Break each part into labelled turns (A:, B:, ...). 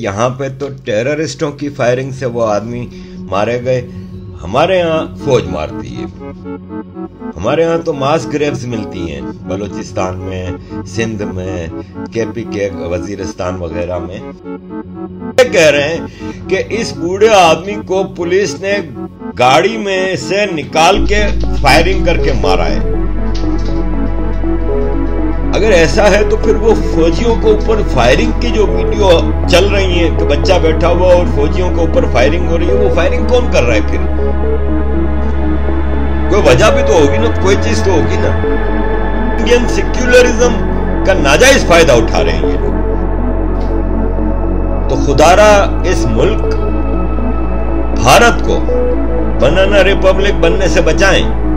A: यहाँ पे तो टेररिस्टों की फायरिंग से वो आदमी मारे गए हमारे यहाँ फौज मारती है हमारे यहाँ तो मास ग्रेव्स मिलती हैं बलूचिस्तान में सिंध में केपी के वजीरस्तान वगैरह में कह रहे हैं कि इस बूढ़े आदमी को पुलिस ने गाड़ी में से निकाल के फायरिंग करके मारा है अगर ऐसा है तो फिर वो फौजियों के ऊपर फायरिंग की जो वीडियो चल रही है कि बच्चा बैठा हुआ और फौजियों के ऊपर फायरिंग हो रही है वो फायरिंग कौन कर रहा है फिर कोई वजह भी तो होगी ना कोई चीज तो होगी ना इंडियन सेक्युलरिज्म का नाजायज फायदा उठा रहे हैं ये लोग तो खुदारा इस मुल्क भारत को बनाना रिपब्लिक बनने से बचाएं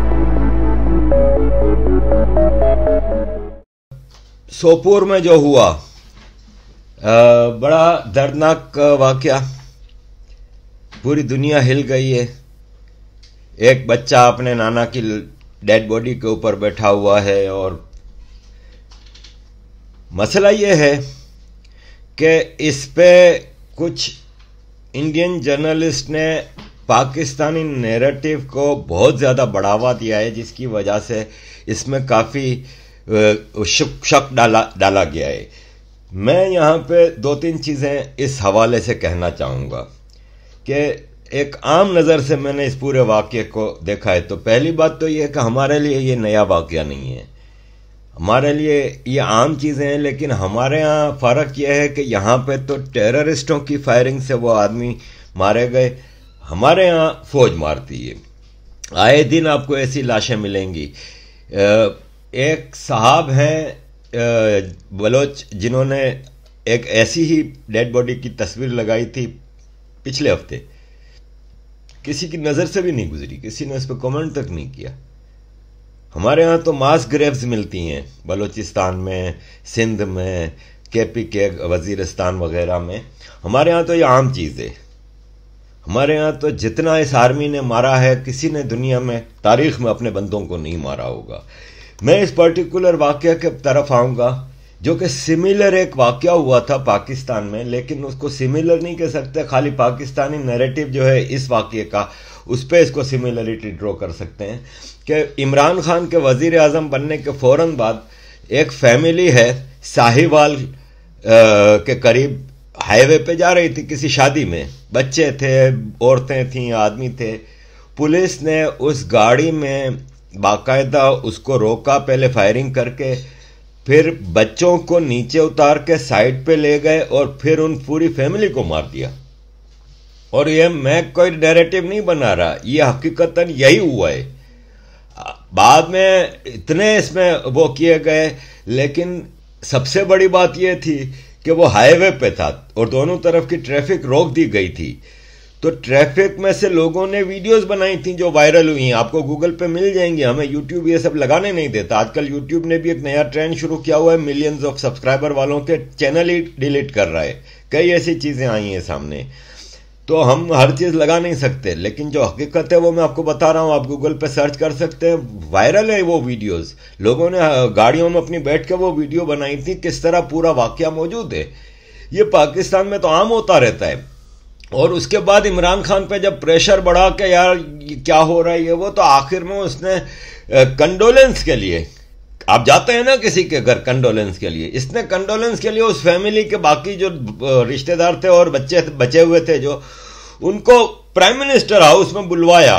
A: सोपोर में जो हुआ आ, बड़ा दर्दनाक वाक्य पूरी दुनिया हिल गई है एक बच्चा अपने नाना की डेड बॉडी के ऊपर बैठा हुआ है और मसला ये है कि इस पे कुछ इंडियन जर्नलिस्ट ने पाकिस्तानी नेरेटिव को बहुत ज़्यादा बढ़ावा दिया है जिसकी वजह से इसमें काफ़ी शक डाला डाला गया है मैं यहाँ पे दो तीन चीज़ें इस हवाले से कहना चाहूँगा कि एक आम नज़र से मैंने इस पूरे वाक्य को देखा है तो पहली बात तो ये कि हमारे लिए ये नया वाक्य नहीं है हमारे लिए ये आम चीज़ें हैं लेकिन हमारे यहाँ फ़र्क यह है कि यहाँ पे तो टेररिस्टों की फायरिंग से वो आदमी मारे गए हमारे यहाँ फौज मारती है आए दिन आपको ऐसी लाशें मिलेंगी एक साहब हैं बलोच जिन्होंने एक ऐसी ही डेड बॉडी की तस्वीर लगाई थी पिछले हफ्ते किसी की नज़र से भी नहीं गुजरी किसी ने उस पर कमेंट तक नहीं किया हमारे यहाँ तो मास ग्रेव्स मिलती हैं बलोचिस्तान में सिंध में के पी के वजीरस्तान वगैरह में हमारे यहाँ तो ये आम चीज़ है हमारे यहाँ तो जितना इस आर्मी ने मारा है किसी ने दुनिया में तारीख में अपने बंदों को नहीं मारा होगा मैं इस पर्टिकुलर वाक्य के तरफ आऊँगा जो कि सिमिलर एक वाक्य हुआ था पाकिस्तान में लेकिन उसको सिमिलर नहीं कह सकते खाली पाकिस्तानी नैरेटिव जो है इस वाक्य का उस पर इसको सिमिलरिटी ड्रॉ कर सकते हैं कि इमरान खान के वजीर अजम बनने के फ़ौर बाद एक फैमिली है साहिवाल के करीब हाईवे पे जा रही थी किसी शादी में बच्चे थे औरतें थीं आदमी थे पुलिस ने उस गाड़ी में बाकायदा उसको रोका पहले फायरिंग करके फिर बच्चों को नीचे उतार के साइड पे ले गए और फिर उन पूरी फैमिली को मार दिया और यह मैं कोई डायरेटिव नहीं बना रहा ये हकीकतन यही हुआ है बाद में इतने इसमें वो किए गए लेकिन सबसे बड़ी बात यह थी कि वो हाईवे पे था और दोनों तरफ की ट्रैफिक रोक दी गई थी तो ट्रैफिक में से लोगों ने वीडियोस बनाई थी जो वायरल हुई हैं आपको गूगल पे मिल जाएंगी हमें यूट्यूब ये सब लगाने नहीं देता आजकल यूट्यूब ने भी एक नया ट्रेंड शुरू किया हुआ है मिलियंस ऑफ सब्सक्राइबर वालों के चैनल ही डिलीट कर रहा है कई ऐसी चीज़ें आई हैं सामने तो हम हर चीज़ लगा नहीं सकते लेकिन जो हकीकत है वो मैं आपको बता रहा हूँ आप गूगल पे सर्च कर सकते हैं वायरल है वो वीडियोस लोगों ने गाड़ियों में अपनी बैठ कर वो वीडियो बनाई थी किस तरह पूरा वाक्य मौजूद है ये पाकिस्तान में तो आम होता रहता है और उसके बाद इमरान खान पे जब प्रेशर बढ़ा के यार क्या हो रहा है ये वो तो आखिर में उसने कंडोलेंस के लिए आप जाते हैं ना किसी के घर कंडोलेंस के लिए इसने कंडोलेंस के लिए उस फैमिली के बाकी जो रिश्तेदार थे और बच्चे बचे हुए थे जो उनको प्राइम मिनिस्टर हाउस में बुलवाया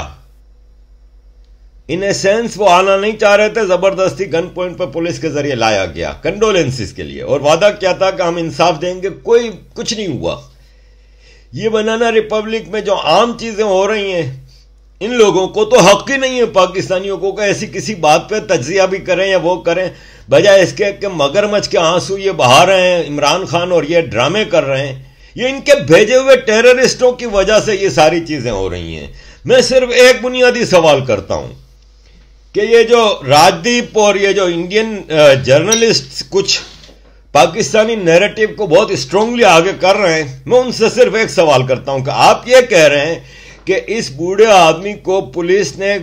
A: इन ए सेंस वो आना नहीं चाह रहे थे जबरदस्ती गन पॉइंट पर पुलिस के जरिए लाया गया कंडोलेंसिस के लिए और वादा क्या था कि हम इंसाफ देंगे कोई कुछ नहीं हुआ ये बनाना रिपब्लिक में जो आम चीज़ें हो रही हैं इन लोगों को तो हक ही नहीं है पाकिस्तानियों को ऐसी किसी बात पे तजिया भी करें या वो करें बजाय इसके कि मगरमच्छ के आंसू ये बहा रहे हैं इमरान खान और ये ड्रामे कर रहे हैं ये इनके भेजे हुए टेररिस्टों की वजह से ये सारी चीज़ें हो रही हैं मैं सिर्फ एक बुनियादी सवाल करता हूं कि ये जो राजदीप और ये जो इंडियन जर्नलिस्ट कुछ पाकिस्तानी नैरेटिव को बहुत स्ट्रांगली आगे कर रहे हैं मैं उनसे सिर्फ एक सवाल करता हूं कि आप ये कह रहे हैं कि इस बूढ़े आदमी को पुलिस ने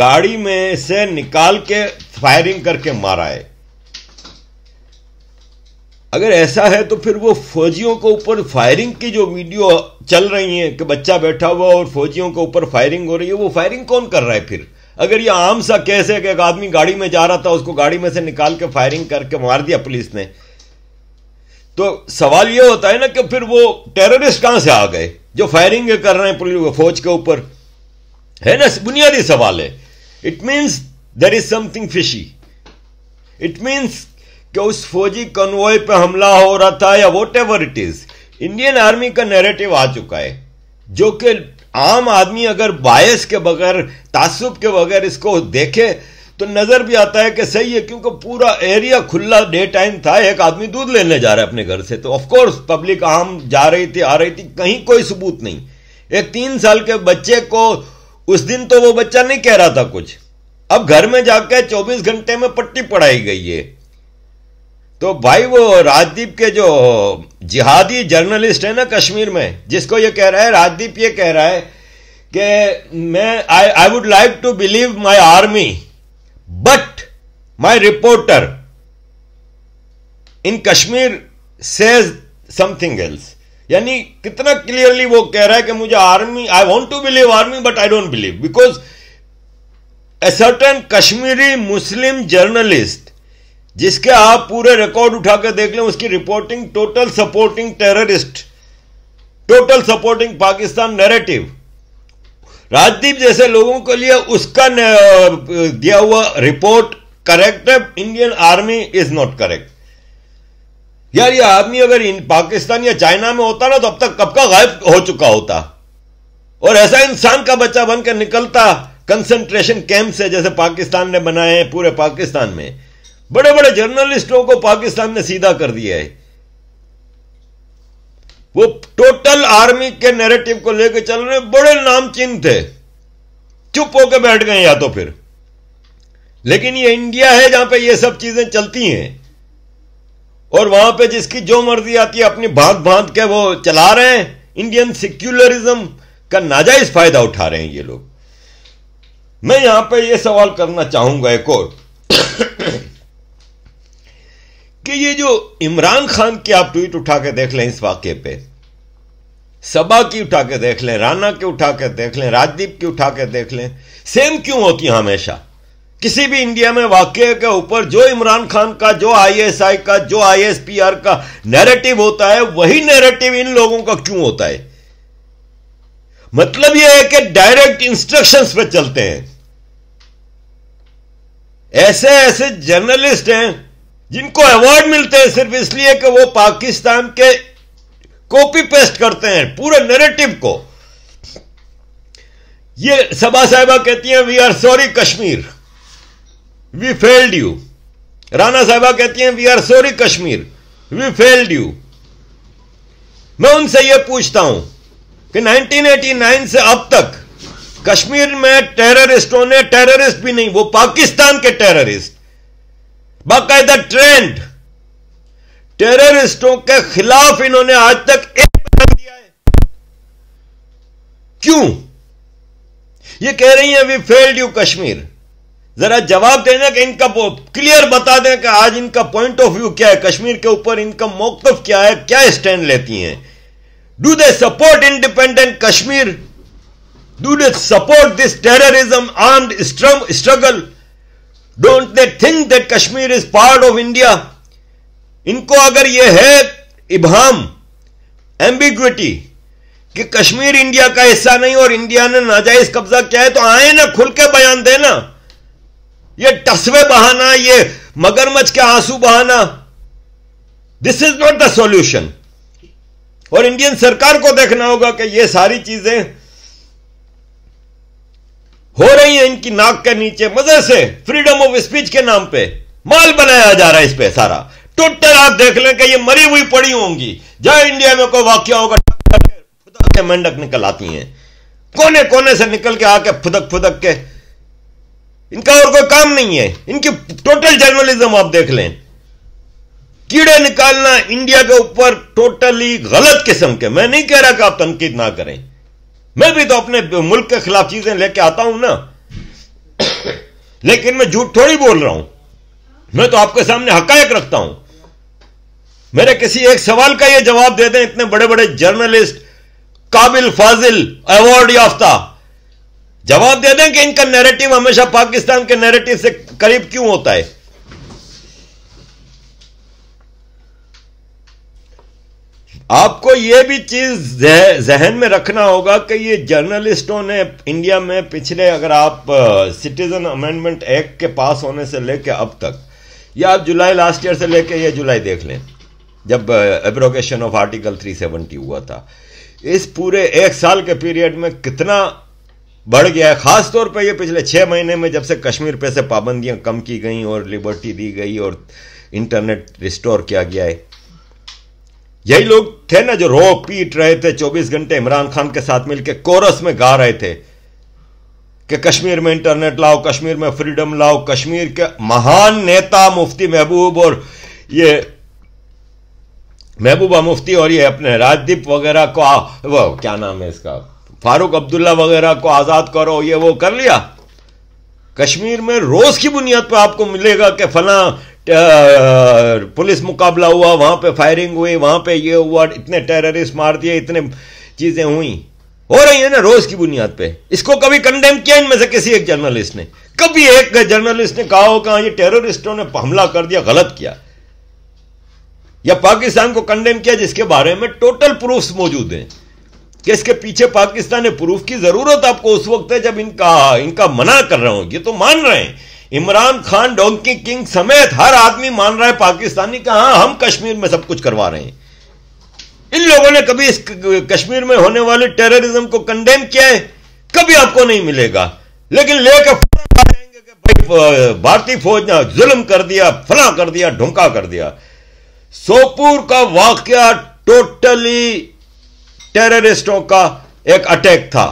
A: गाड़ी में से निकाल के फायरिंग करके मारा है अगर ऐसा है तो फिर वो फौजियों के ऊपर फायरिंग की जो वीडियो चल रही है कि बच्चा बैठा हुआ और फौजियों के ऊपर फायरिंग हो रही है वो फायरिंग कौन कर रहा है फिर अगर ये आम सा केस है कि एक आदमी गाड़ी में जा रहा था उसको गाड़ी में से निकाल के फायरिंग करके मार दिया पुलिस ने तो सवाल यह होता है ना कि फिर वो टेररिस्ट कहां से आ गए जो फायरिंग कर रहे हैं पुलिस फौज के ऊपर है ना बुनियादी सवाल है it means there is something fishy it means कि उस फौजी कन्वॉय पे हमला हो रहा था या whatever it is Indian army का नैरेटिव आ चुका है जो कि आम आदमी अगर बायस के बगैर तासुब के बगैर इसको देखे तो नजर भी आता है कि सही है क्योंकि पूरा एरिया खुला डे टाइम था एक आदमी दूध लेने जा रहा है अपने घर से तो ऑफकोर्स पब्लिक आम जा रही थी आ रही थी कहीं कोई सबूत नहीं एक तीन साल के बच्चे को उस दिन तो वो बच्चा नहीं कह रहा था कुछ अब घर में जाकर 24 घंटे में पट्टी पढ़ाई गई है तो भाई वो राजदीप के जो जिहादी जर्नलिस्ट है ना कश्मीर में जिसको ये कह रहा है राजदीप ये कह रहा है कि मैं I I would like to believe my army but my reporter in Kashmir says something else यानी कितना क्लियरली वो कह रहा है कि मुझे army I want to believe army but I don't believe because a certain Kashmiri Muslim journalist जिसके आप पूरे रिकॉर्ड उठाकर देख लें उसकी reporting total supporting terrorist total supporting Pakistan narrative Rajdeep जैसे लोगों के लिए उसका दिया हुआ रिपोर्ट करेक्ट है Indian army is not correct यार ये आदमी अगर इन पाकिस्तान या चाइना में होता ना तो अब तक कब का गायब हो चुका होता और ऐसा इंसान का बच्चा बनकर निकलता कंसंट्रेशन कैंप से जैसे पाकिस्तान ने बनाए हैं पूरे पाकिस्तान में बड़े बड़े जर्नलिस्टों को पाकिस्तान ने सीधा कर दिया है वो टोटल आर्मी के नैरेटिव को लेकर चल रहे बड़े नामचीन थे चुप होकर बैठ गए या तो फिर लेकिन ये इंडिया है जहां पे ये सब चीजें चलती हैं और वहां पे जिसकी जो मर्जी आती है अपनी बांध बांध के वो चला रहे हैं इंडियन सिक्युलरिज्म का नाजायज फायदा उठा रहे हैं ये लोग मैं यहां पे ये सवाल करना चाहूंगा एक और कि ये जो इमरान खान की आप ट्वीट उठा के देख लें इस वाक्य पे सबा की उठा के देख लें राणा के उठा के देख लें राजदीप की उठा के देख लें सेम क्यों होती है हमेशा किसी भी इंडिया में वाक्य के ऊपर जो इमरान खान का जो आईएसआई का जो आईएसपीआर का नैरेटिव होता है वही नैरेटिव इन लोगों का क्यों होता है मतलब यह है कि डायरेक्ट इंस्ट्रक्शंस पर चलते हैं ऐसे ऐसे जर्नलिस्ट हैं जिनको अवार्ड मिलते हैं सिर्फ इसलिए कि वो पाकिस्तान के कॉपी पेस्ट करते हैं पूरे नैरेटिव को ये सभा साहिबा कहती हैं we are sorry Kashmir we failed you Rana साहिबा कहती हैं we are sorry Kashmir we failed you मैं उनसे ये पूछता हूं कि 1989 से अब तक कश्मीर में टेररिस्टों ने टेररिस्ट भी नहीं वो पाकिस्तान के टेररिस्ट बाकायदा ट्रेंड टेररिस्टों के खिलाफ इन्होंने आज तक एक बयान दिया है क्यों ये कह रही है वी फेल्ड यू कश्मीर जरा जवाब देना कि इनका क्लियर बता दें कि आज इनका पॉइंट ऑफ व्यू क्या है कश्मीर के ऊपर इनका मौकफ क्या है क्या स्टैंड लेती हैं do they support independent Kashmir do they support this terrorism armed struggle don't they think that Kashmir is part of India इनको अगर यह है इबाम एम्बिग्विटी कि कश्मीर इंडिया का हिस्सा नहीं और इंडिया ने नाजायज कब्जा किया है तो आए ना खुल के बयान देना ये टसवे बहाना ये मगरमच्छ के आंसू बहाना this is not the solution और इंडियन सरकार को देखना होगा कि ये सारी चीजें हो रही है इनकी नाक के नीचे मजे से फ्रीडम ऑफ स्पीच के नाम पे माल बनाया जा रहा है इस पे सारा टोटल आप देख लें कि ये मरी हुई पड़ी होंगी जहां इंडिया में कोई वाक्य होगा के मेंढक निकल आती हैं कोने कोने से निकल के आके फुदक फुदक के इनका और कोई काम नहीं है इनकी टोटल जर्नलिज्म आप देख लें कीड़े निकालना इंडिया के ऊपर टोटली गलत किस्म के मैं नहीं कह रहा कि आप तनकीद ना करें मैं भी तो अपने मुल्क के खिलाफ चीजें लेके आता हूं ना लेकिन मैं झूठ थोड़ी बोल रहा हूं मैं तो आपके सामने हकायक रखता हूं मेरे किसी एक सवाल का यह जवाब दे दें इतने बड़े बड़े जर्नलिस्ट काबिल फाजिल अवार्ड याफ्ता जवाब दे दें कि इनका नैरेटिव हमेशा पाकिस्तान के नैरेटिव से करीब क्यों होता है आपको ये भी चीज जहन में रखना होगा कि ये जर्नलिस्टों ने इंडिया में पिछले अगर आप सिटीजन अमेंडमेंट एक्ट के पास होने से लेके अब तक या आप जुलाई लास्ट ईयर से लेके ये जुलाई देख लें जब एब्रोगेशन ऑफ आर्टिकल 370 हुआ था इस पूरे एक साल के पीरियड में कितना बढ़ गया है खासतौर पर यह पिछले छः महीने में जब से कश्मीर पे से पाबंदियां कम की गई और लिबर्टी दी गई और इंटरनेट रिस्टोर किया गया है यही लोग थे ना जो रो पीट रहे थे 24 घंटे इमरान खान के साथ मिलकर कोरस में गा रहे थे कि कश्मीर में इंटरनेट लाओ कश्मीर में फ्रीडम लाओ कश्मीर के महान नेता मुफ्ती महबूब और ये महबूबा मुफ्ती और ये अपने राजदीप वगैरह को आ, वो क्या नाम है इसका फारूक अब्दुल्ला वगैरह को आज़ाद करो ये वो कर लिया कश्मीर में रोज की बुनियाद पर आपको मिलेगा कि फला पुलिस मुकाबला हुआ वहां पे फायरिंग हुई वहां पे ये हुआ इतने टेररिस्ट मार दिए इतने चीजें हुई हो रही है ना रोज की बुनियाद पे इसको कभी कंडेम किया इनमें से किसी एक जर्नलिस्ट ने कभी एक जर्नलिस्ट ने कहा हो कहा ये टेररिस्टों ने हमला कर दिया गलत किया या पाकिस्तान को कंडेम किया जिसके बारे में टोटल प्रूफ्स मौजूद हैं कि इसके पीछे पाकिस्तान ने प्रूफ की जरूरत आपको उस वक्त है जब इनका इनका मना कर रहा हूं ये तो मान रहे हैं इमरान खान डोंकी किंग समेत हर आदमी मान रहा है पाकिस्तानी का हाँ हम कश्मीर में सब कुछ करवा रहे हैं इन लोगों ने कभी इस कश्मीर में होने वाले टेररिज्म को कंडेम किया है कभी आपको नहीं मिलेगा लेकिन लेकर भारतीय फौज ने जुल्म कर दिया फला कर दिया ढोंका कर दिया सोपुर का वाकया टोटली टेररिस्टों का एक अटैक था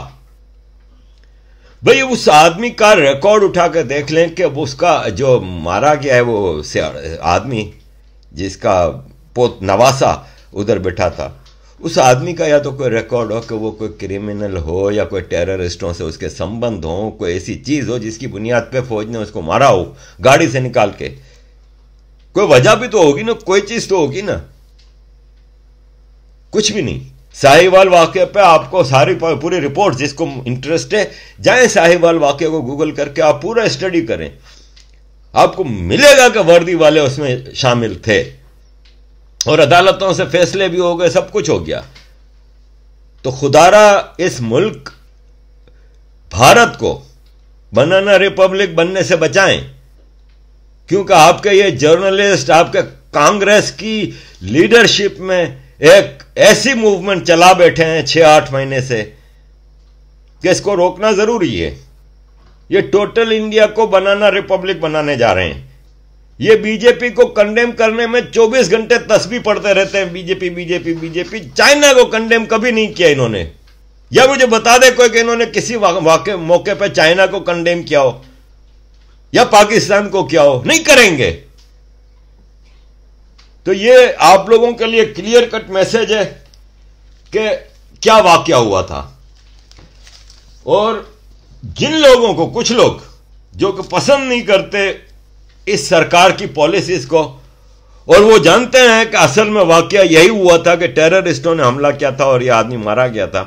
A: भाई उस आदमी का रिकॉर्ड उठाकर देख लें कि उसका जो मारा गया है वो आदमी जिसका पोत नवासा उधर बैठा था उस आदमी का या तो कोई रिकॉर्ड हो कि वो कोई क्रिमिनल हो या कोई टेररिस्टों से उसके संबंध हो कोई ऐसी चीज़ हो जिसकी बुनियाद पे फौज ने उसको मारा हो गाड़ी से निकाल के कोई वजह भी तो होगी ना कोई चीज़ तो होगी ना कुछ भी नहीं साहिवाल वाक्य पे आपको सारी पूरी रिपोर्ट जिसको इंटरेस्ट है जाए साहिवाल वाक्य को गूगल करके आप पूरा स्टडी करें आपको मिलेगा कि वर्दी वाले उसमें शामिल थे और अदालतों से फैसले भी हो गए सब कुछ हो गया तो खुदारा इस मुल्क भारत को बनाना रिपब्लिक बनने से बचाएं क्योंकि आपके ये जर्नलिस्ट आपके कांग्रेस की लीडरशिप में एक ऐसी मूवमेंट चला बैठे हैं छह आठ महीने से कि इसको रोकना ज़रूरी है ये टोटल इंडिया को बनाना रिपब्लिक बनाने जा रहे हैं ये बीजेपी को कंडेम करने में 24 घंटे तस्वीर पढ़ते रहते हैं बीजेपी बीजेपी बीजेपी चाइना को कंडेम कभी नहीं किया इन्होंने या मुझे बता दे कोई कि इन्होंने किसी वाक्य मौके पर चाइना को कंडेम किया हो या पाकिस्तान को किया हो नहीं करेंगे तो ये आप लोगों के लिए क्लियर कट मैसेज है कि क्या वाक्य हुआ था और जिन लोगों को कुछ लोग जो कि पसंद नहीं करते इस सरकार की पॉलिसीज को और वो जानते हैं कि असल में वाक्य यही हुआ था कि टेररिस्टों ने हमला किया था और यह आदमी मारा गया था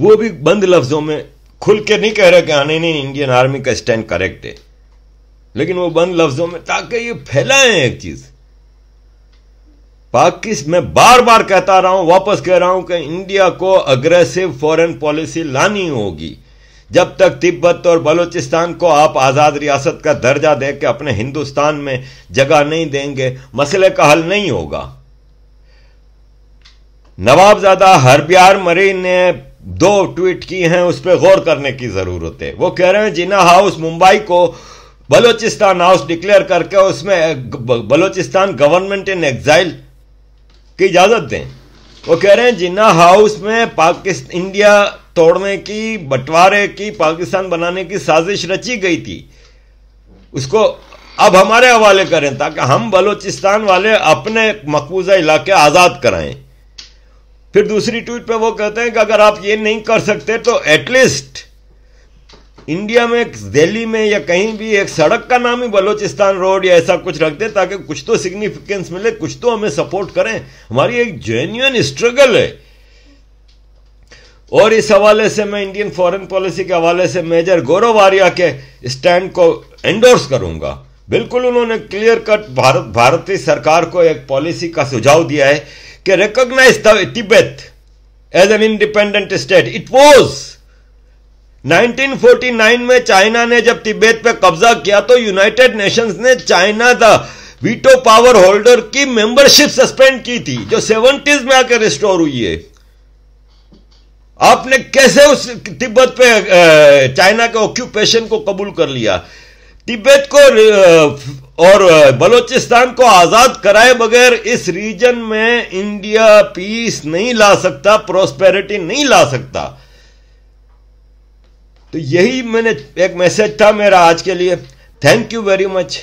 A: वो भी बंद लफ्जों में खुल के नहीं कह रहे कि आने नहीं नहीं इंडियन आर्मी का स्टैंड करेक्ट है लेकिन वो बंद लफ्जों में ताकि ये फैलाएं एक चीज पाकिस्तान मैं बार बार कहता रहा हूं वापस कह रहा हूं कि इंडिया को अग्रेसिव फॉरेन पॉलिसी लानी होगी जब तक तिब्बत और बलूचिस्तान को आप आज़ाद रियासत का दर्जा दे के अपने हिंदुस्तान में जगह नहीं देंगे मसले का हल नहीं होगा नवाबजादा हरबियार मरी ने दो ट्वीट की हैं उस पर गौर करने की ज़रूरत है वो कह रहे हैं जिना हाउस मुंबई को बलोचिस्तान हाउस डिक्लेयर करके उसमें बलोचिस्तान गवर्नमेंट इन एग्जाइल की इजाजत दें वो कह रहे हैं जिन्ना हाउस में पाकिस्तान इंडिया तोड़ने की बंटवारे की पाकिस्तान बनाने की साजिश रची गई थी उसको अब हमारे हवाले करें ताकि हम बलोचिस्तान वाले अपने मकबूजा इलाके आज़ाद कराएं फिर दूसरी ट्वीट पे वो कहते हैं कि अगर आप ये नहीं कर सकते तो एटलीस्ट इंडिया में दिल्ली में या कहीं भी एक सड़क का नाम ही बलोचिस्तान रोड या ऐसा कुछ रख दे ताकि कुछ तो सिग्निफिकेंस मिले कुछ तो हमें सपोर्ट करें हमारी एक जेन्यून स्ट्रगल है और इस हवाले से मैं इंडियन फॉरेन पॉलिसी के हवाले से मेजर गौरव आर्या के स्टैंड को एंडोर्स करूंगा बिल्कुल उन्होंने क्लियर कट भारत भारतीय सरकार को एक पॉलिसी का सुझाव दिया है कि recognize Tibet as an independent state it was 1949 में चाइना ने जब तिब्बत पर कब्जा किया तो यूनाइटेड नेशंस ने चाइना का वीटो पावर होल्डर की मेंबरशिप सस्पेंड की थी जो सेवेंटीज में आकर रिस्टोर हुई है आपने कैसे उस तिब्बत पे चाइना के ऑक्यूपेशन को कबूल कर लिया तिब्बत को और बलूचिस्तान को आजाद कराए बगैर इस रीजन में इंडिया पीस नहीं ला सकता प्रोस्पेरिटी नहीं ला सकता तो यही मैंने एक मैसेज था मेरा आज के लिए थैंक यू वेरी मच